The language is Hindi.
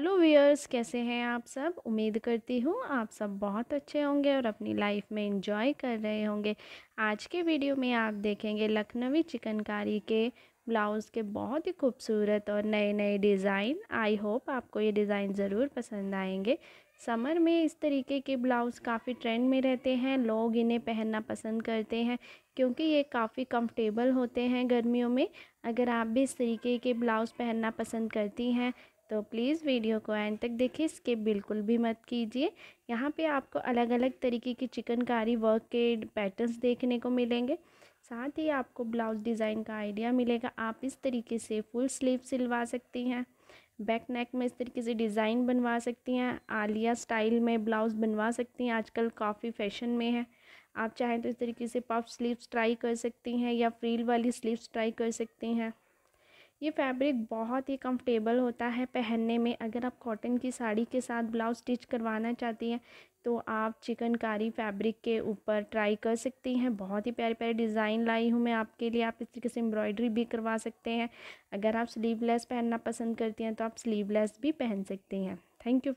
हेलो व्यूअर्स कैसे हैं आप सब उम्मीद करती हूँ आप सब बहुत अच्छे होंगे और अपनी लाइफ में इंजॉय कर रहे होंगे आज के वीडियो में आप देखेंगे लखनवी चिकनकारी के ब्लाउज़ के बहुत ही खूबसूरत और नए नए डिज़ाइन आई होप आपको ये डिज़ाइन ज़रूर पसंद आएंगे समर में इस तरीके के ब्लाउज़ काफ़ी ट्रेंड में रहते हैं लोग इन्हें पहनना पसंद करते हैं क्योंकि ये काफ़ी कंफर्टेबल होते हैं गर्मियों में अगर आप भी इस तरीके के ब्लाउज़ पहनना पसंद करती हैं तो प्लीज़ वीडियो को एंड तक देखिए इसके बिल्कुल भी मत कीजिए यहाँ पे आपको अलग अलग तरीके की चिकनकारी वर्क के पैटर्न्स देखने को मिलेंगे साथ ही आपको ब्लाउज़ डिज़ाइन का आइडिया मिलेगा आप इस तरीके से फुल स्लीव सिलवा सकती हैं बैक नेक में इस तरीके से डिज़ाइन बनवा सकती हैं आलिया स्टाइल में ब्लाउज़ बनवा सकती हैं आजकल काफ़ी फैशन में है आप चाहें तो इस तरीके से पफ स्लीव्स ट्राई कर सकती हैं या फ्रील वाली स्लीव्स ट्राई कर सकती हैं ये फैब्रिक बहुत ही कंफर्टेबल होता है पहनने में अगर आप कॉटन की साड़ी के साथ ब्लाउज स्टिच करवाना चाहती हैं तो आप चिकनकारी फैब्रिक के ऊपर ट्राई कर सकती हैं बहुत ही प्यारे प्यारे डिज़ाइन लाई हूँ मैं आपके लिए आप इस तरीके से एम्ब्रॉयडरी भी करवा सकते हैं अगर आप स्लीवलेस पहनना पसंद करती हैं तो आप स्लीवलेस भी पहन सकती हैं थैंक यू